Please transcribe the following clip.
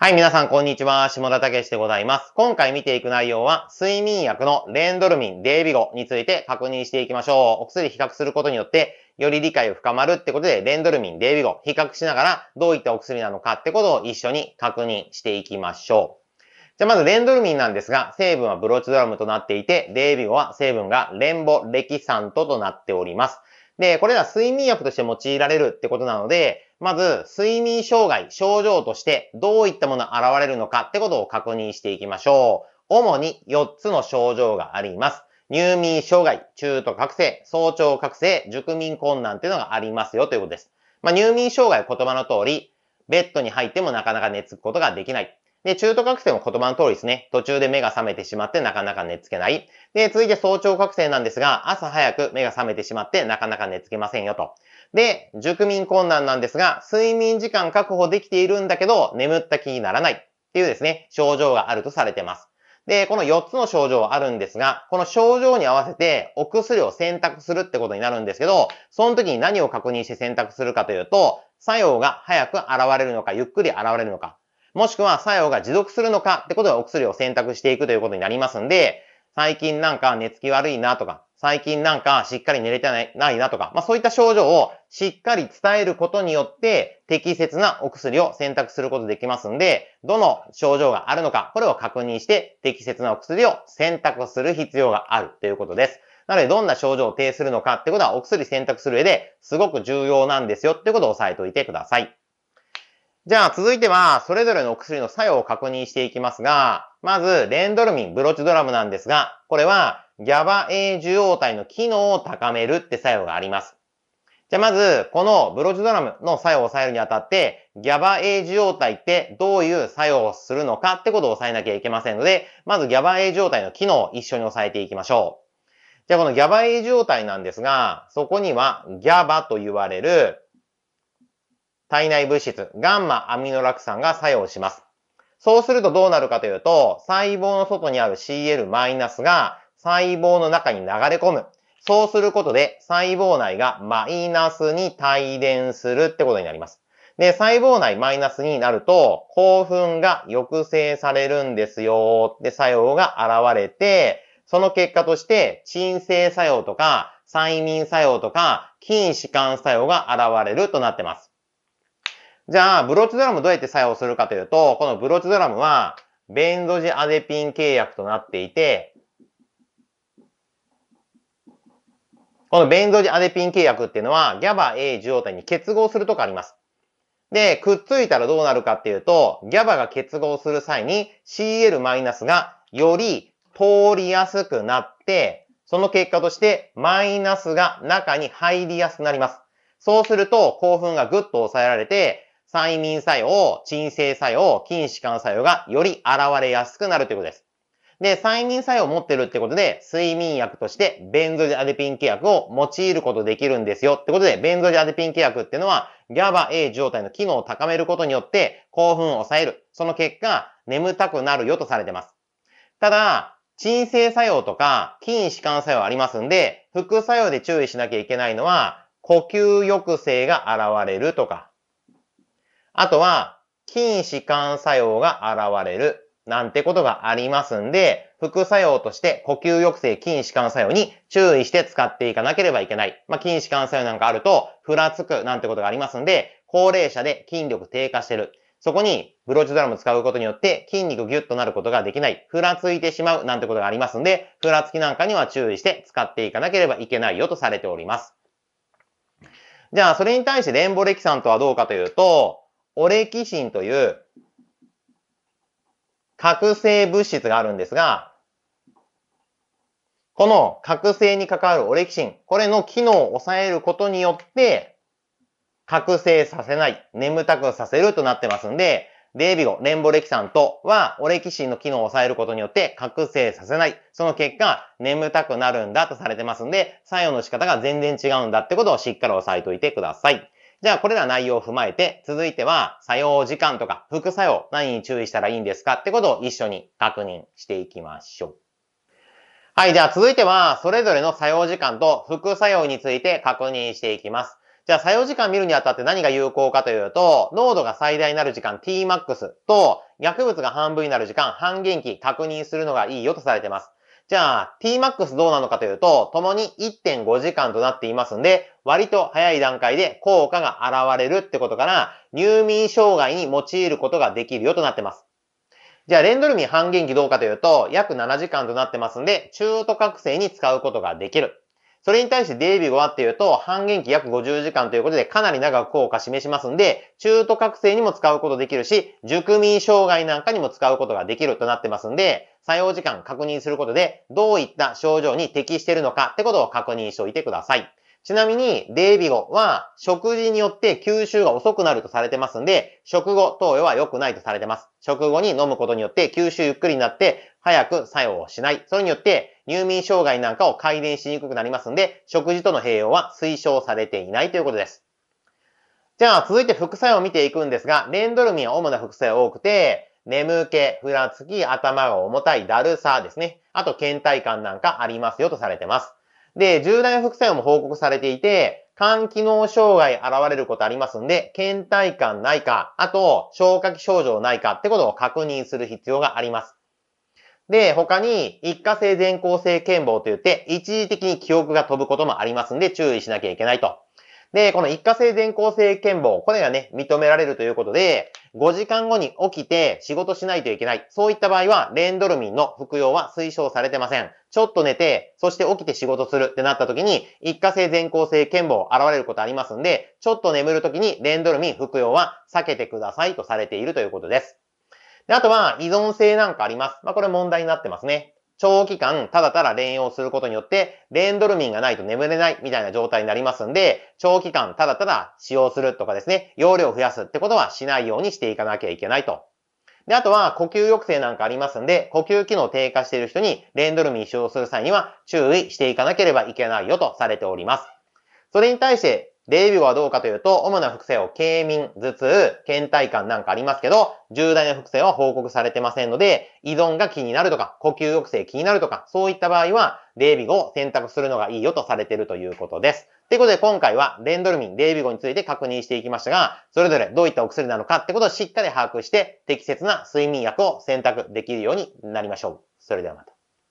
はい、皆さん、こんにちは。下田武史でございます。今回見ていく内容は、睡眠薬のレンドルミン、デービゴについて確認していきましょう。お薬比較することによって、より理解を深まるってことで、レンドルミン、デービゴ、比較しながら、どういったお薬なのかってことを一緒に確認していきましょう。じゃあ、まず、レンドルミンなんですが、成分はブロチドラムとなっていて、デービゴは成分がレンボレキサントとなっております。で、これら睡眠薬として用いられるってことなので、まず、睡眠障害、症状としてどういったものが現れるのかってことを確認していきましょう。主に4つの症状があります。入眠障害、中途覚醒、早朝覚醒、熟眠困難っていうのがありますよということです。まあ、入眠障害言葉の通り、ベッドに入ってもなかなか寝つくことができない。で、中途覚醒も言葉の通りですね。途中で目が覚めてしまってなかなか寝つけない。で、続いて早朝覚醒なんですが、朝早く目が覚めてしまってなかなか寝つけませんよと。で、熟眠困難なんですが、睡眠時間確保できているんだけど、眠った気にならないっていうですね、症状があるとされてます。で、この4つの症状はあるんですが、この症状に合わせてお薬を選択するってことになるんですけど、その時に何を確認して選択するかというと、作用が早く現れるのか、ゆっくり現れるのか、もしくは作用が持続するのかってことでお薬を選択していくということになりますんで、最近なんか寝つき悪いなとか、最近なんかしっかり寝れてないなとか、まあそういった症状をしっかり伝えることによって適切なお薬を選択することできますんで、どの症状があるのか、これを確認して適切なお薬を選択する必要があるということです。なのでどんな症状を呈するのかってことはお薬選択する上ですごく重要なんですよってことを押さえておいてください。じゃあ続いては、それぞれのお薬の作用を確認していきますが、まず、レンドルミン、ブロチドラムなんですが、これはギャバ a 受容体の機能を高めるって作用があります。じゃあまず、このブロチドラムの作用を抑えるにあたって、ギャバ a 受容体ってどういう作用をするのかってことを抑えなきゃいけませんので、まずギャバ a 受容体の機能を一緒に抑えていきましょう。じゃあこのギャバ a 受容体なんですが、そこにはギャバと言われる体内物質、ガンマアミノ酪酸が作用します。そうするとどうなるかというと、細胞の外にある CL- マイナスが細胞の中に流れ込む。そうすることで細胞内がマイナスに帯電するってことになります。で、細胞内マイナスになると、興奮が抑制されるんですよって作用が現れて、その結果として鎮静作用とか催眠作用とか筋弛緩作用が現れるとなってます。じゃあ、ブローチドラムどうやって作用するかというと、このブローチドラムは、ベンゾジアデピン契約となっていて、このベンゾジアデピン契約っていうのは、GABA-A 受容体に結合するとかあります。で、くっついたらどうなるかっていうと、GABA が結合する際に CL- がより通りやすくなって、その結果としてマイナスが中に入りやすくなります。そうすると興奮がぐっと抑えられて、催眠作用、鎮静作用、筋弛緩作用がより現れやすくなるということです。で、催眠作用を持ってるってことで、睡眠薬としてベンゾジアデピン契約を用いることできるんですよ。ってことで、ベンゾジアデピン契約っていうのは、GABA-A 状態の機能を高めることによって興奮を抑える。その結果、眠たくなるよとされてます。ただ、鎮静作用とか筋弛緩作用ありますんで、副作用で注意しなきゃいけないのは、呼吸抑制が現れるとか、あとは、筋弛緩作用が現れるなんてことがありますんで、副作用として呼吸抑制筋弛緩作用に注意して使っていかなければいけない。まあ、筋弛緩作用なんかあると、ふらつくなんてことがありますんで、高齢者で筋力低下してる。そこにブローチドラム使うことによって筋肉ギュッとなることができない。ふらついてしまうなんてことがありますんで、ふらつきなんかには注意して使っていかなければいけないよとされております。じゃあ、それに対してレンボレキさんとはどうかというと、オレキシンという覚醒物質があるんですが、この覚醒に関わるオレキシン、これの機能を抑えることによって、覚醒させない、眠たくさせるとなってますんで、デイビゴ、レンボレキンとは、オレキシンの機能を抑えることによって覚醒させない。その結果、眠たくなるんだとされてますんで、作用の仕方が全然違うんだってことをしっかり押さえておいてください。じゃあこれら内容を踏まえて、続いては作用時間とか副作用、何に注意したらいいんですかってことを一緒に確認していきましょう。はい、じゃあ続いては、それぞれの作用時間と副作用について確認していきます。じゃあ作用時間見るにあたって何が有効かというと、濃度が最大になる時間 tmax と、薬物が半分になる時間半減期確認するのがいいよとされています。じゃあ、tmax どうなのかというと、共に1.5時間となっていますんで、割と早い段階で効果が現れるってことから、入眠障害に用いることができるよとなってます。じゃあ、レンドルミン半減期どうかというと、約7時間となってますんで、中途覚醒に使うことができる。それに対してデイビゴはっていうと、半減期約50時間ということで、かなり長く効果示しますんで、中途覚醒にも使うことできるし、熟眠障害なんかにも使うことができるとなってますんで、作用時間確認することで、どういった症状に適しているのかってことを確認しておいてください。ちなみに、デービゴは食事によって吸収が遅くなるとされてますんで、食後投与は良くないとされてます。食後に飲むことによって吸収ゆっくりになって、早く作用をしない。それによって、入眠障害なんかを改善しにくくなりますんで、食事との併用は推奨されていないということです。じゃあ、続いて副作用を見ていくんですが、レンドルミンは主な副作用多くて、眠気、ふらつき、頭が重たい、だるさですね。あと、倦怠感なんかありますよとされてます。で、重大な副作用も報告されていて、肝機能障害現れることありますんで、倦怠感ないか、あと、消化器症状ないかってことを確認する必要があります。で、他に、一過性前向性健忘といって、一時的に記憶が飛ぶこともありますんで、注意しなきゃいけないと。で、この一過性全校性健忘、これがね、認められるということで、5時間後に起きて仕事しないといけない。そういった場合は、レンドルミンの服用は推奨されてません。ちょっと寝て、そして起きて仕事するってなった時に、一過性全校性健忘現れることありますんで、ちょっと眠る時にレンドルミン服用は避けてくださいとされているということです。であとは、依存性なんかあります。まあ、これ問題になってますね。長期間ただただ連用することによって、レンドルミンがないと眠れないみたいな状態になりますんで、長期間ただただ使用するとかですね、容量を増やすってことはしないようにしていかなきゃいけないと。で、あとは呼吸抑制なんかありますんで、呼吸機能低下している人にレンドルミン使用する際には注意していかなければいけないよとされております。それに対して、ューはどうかというと、主な副作用、軽眠、頭痛、倦怠感なんかありますけど、重大な複製は報告されてませんので、依存が気になるとか、呼吸抑制気になるとか、そういった場合は、イビゴを選択するのがいいよとされているということです。ということで、今回は、レンドルミン、イビゴについて確認していきましたが、それぞれどういったお薬なのかってことをしっかり把握して、適切な睡眠薬を選択できるようになりましょう。それではまた。